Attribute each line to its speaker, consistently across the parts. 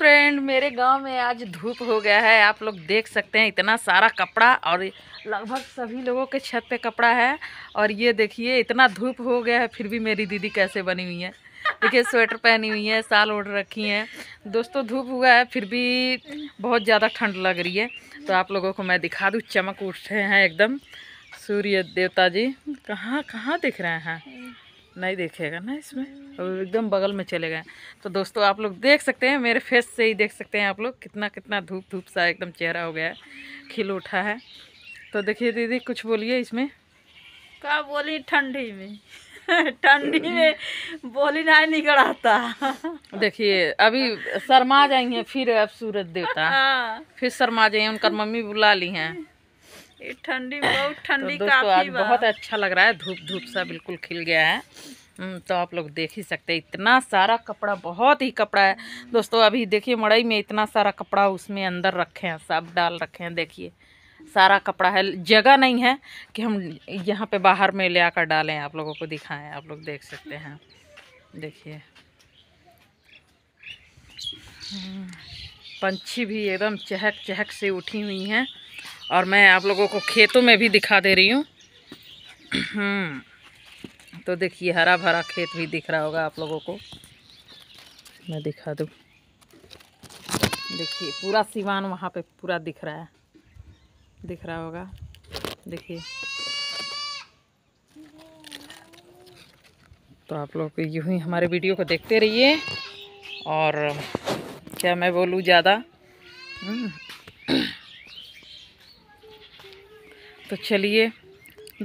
Speaker 1: Friend मेरे गांव में आज धूप हो गया है आप लोग देख सकते हैं इतना सारा कपड़ा और लगभग सभी लोगों के छत पे कपड़ा है और ये देखिए इतना धूप हो गया है फिर भी मेरी दीदी कैसे बनी हुई है देखिए स्वेटर पहनी हुई है साल ओढ़ रखी है दोस्तों धूप हुआ है फिर भी बहुत ज़्यादा ठंड लग रही है तो आप लोगों को मैं दिखा दूँ चमक उठ रहे हैं एकदम सूर्य देवता जी कहाँ कहाँ दिख रहे हैं नहीं देखेगा ना इसमें अब एकदम बगल में चले गए तो दोस्तों आप लोग देख सकते हैं मेरे फेस से ही देख सकते हैं आप लोग कितना कितना धूप धूप सा एकदम चेहरा हो गया है खिल उठा है तो देखिए दीदी कुछ बोलिए इसमें
Speaker 2: क्या बोली ठंडी में
Speaker 1: ठंडी में बोली ना ही नहीं आता देखिए अभी शर्मा जाएंगे फिर अब सूरज देवता हाँ। फिर शर्मा जाइए उनका मम्मी बुला ली हैं
Speaker 2: ये ठंडी बहुत तो ठंडी तो काफी बहुत
Speaker 1: अच्छा लग रहा है धूप धूप सा बिल्कुल खिल गया है हम्म, तो आप लोग देख ही सकते हैं इतना सारा कपड़ा बहुत ही कपड़ा है दोस्तों अभी देखिए मड़ई में इतना सारा कपड़ा उसमें अंदर रखे हैं सब डाल रखे हैं देखिए सारा कपड़ा है जगह नहीं है कि हम यहाँ पे बाहर में ले आकर डालें आप लोगों को दिखाएं आप लोग देख सकते हैं देखिए हम्म, पंछी भी एकदम चहक चहक से उठी हुई हैं और मैं आप लोगों को खेतों में भी दिखा दे रही हूँ हम्म, तो देखिए हरा भरा खेत भी दिख रहा होगा आप लोगों को मैं दिखा दूँ देखिए पूरा सिवान वहाँ पे पूरा दिख रहा है दिख रहा होगा देखिए तो आप लोग यूँ ही हमारे वीडियो को देखते रहिए और क्या मैं बोलूँ ज़्यादा हम्म, तो चलिए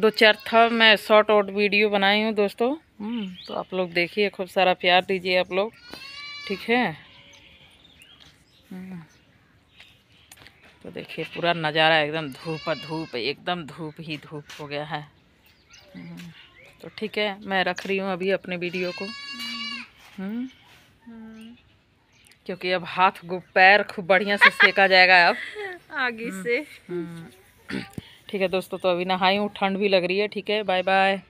Speaker 1: दो चार था मैं शॉर्ट आउट वीडियो बनाई हूँ दोस्तों हम्म, तो आप लोग देखिए खूब सारा प्यार दीजिए आप लोग ठीक है हम्म। तो देखिए पूरा नज़ारा एकदम धूप धूप एकदम धूप ही धूप हो गया है हम्म, तो ठीक है मैं रख रही हूँ अभी अपने वीडियो को क्योंकि अब हाथ पैर खूब बढ़िया से सेका जाएगा अब आगे से ठीक है दोस्तों तो अभी नहाई हूँ ठंड भी लग रही है ठीक है बाय बाय